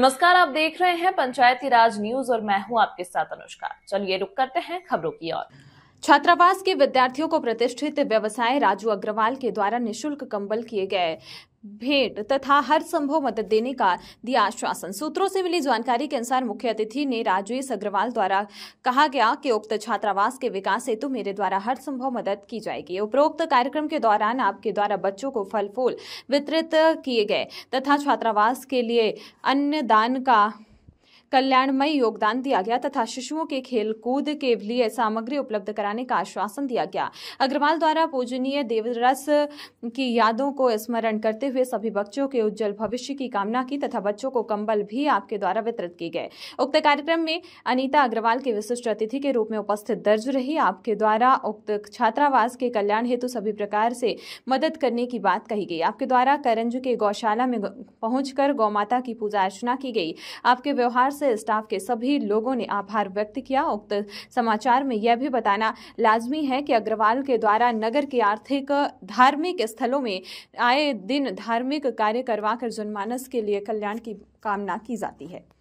नमस्कार आप देख रहे हैं पंचायती राज न्यूज और मैं हूं आपके साथ अनुष्का चलिए रुक करते हैं खबरों की ओर छात्रावास के विद्यार्थियों को प्रतिष्ठित व्यवसाय राजू अग्रवाल के द्वारा निशुल्क कंबल किए गए भेंट तथा हर संभव मदद देने का दिया आश्वासन सूत्रों से मिली जानकारी के अनुसार मुख्य अतिथि ने राजेश अग्रवाल द्वारा कहा गया कि उक्त छात्रावास के विकास हेतु मेरे द्वारा हर संभव मदद की जाएगी उपरोक्त कार्यक्रम के दौरान आपके द्वारा बच्चों को फल फूल वितरित किए गए तथा छात्रावास के लिए अन्य दान का कल्याणमय योगदान दिया गया तथा शिशुओं के खेल कूद के लिए सामग्री उपलब्ध कराने का आश्वासन दिया गया अग्रवाल द्वारा पूजनीय देवरस की यादों को स्मरण करते हुए सभी बच्चों के उज्जवल भविष्य की कामना की तथा बच्चों को कंबल भी आपके द्वारा वितरित किए गए उक्त कार्यक्रम में अनिता अग्रवाल के विशिष्ट अतिथि के रूप में उपस्थित दर्ज रही आपके द्वारा उक्त छात्रावास के कल्याण हेतु सभी प्रकार से मदद करने की बात कही गई आपके द्वारा करंज के गौशाला में पहुंचकर माता की पूजा अर्चना की गई आपके व्यवहार से स्टाफ के सभी लोगों ने आभार व्यक्त किया उक्त समाचार में यह भी बताना लाजमी है कि अग्रवाल के द्वारा नगर के आर्थिक धार्मिक स्थलों में आए दिन धार्मिक कार्य करवाकर जनमानस के लिए कल्याण की कामना की जाती है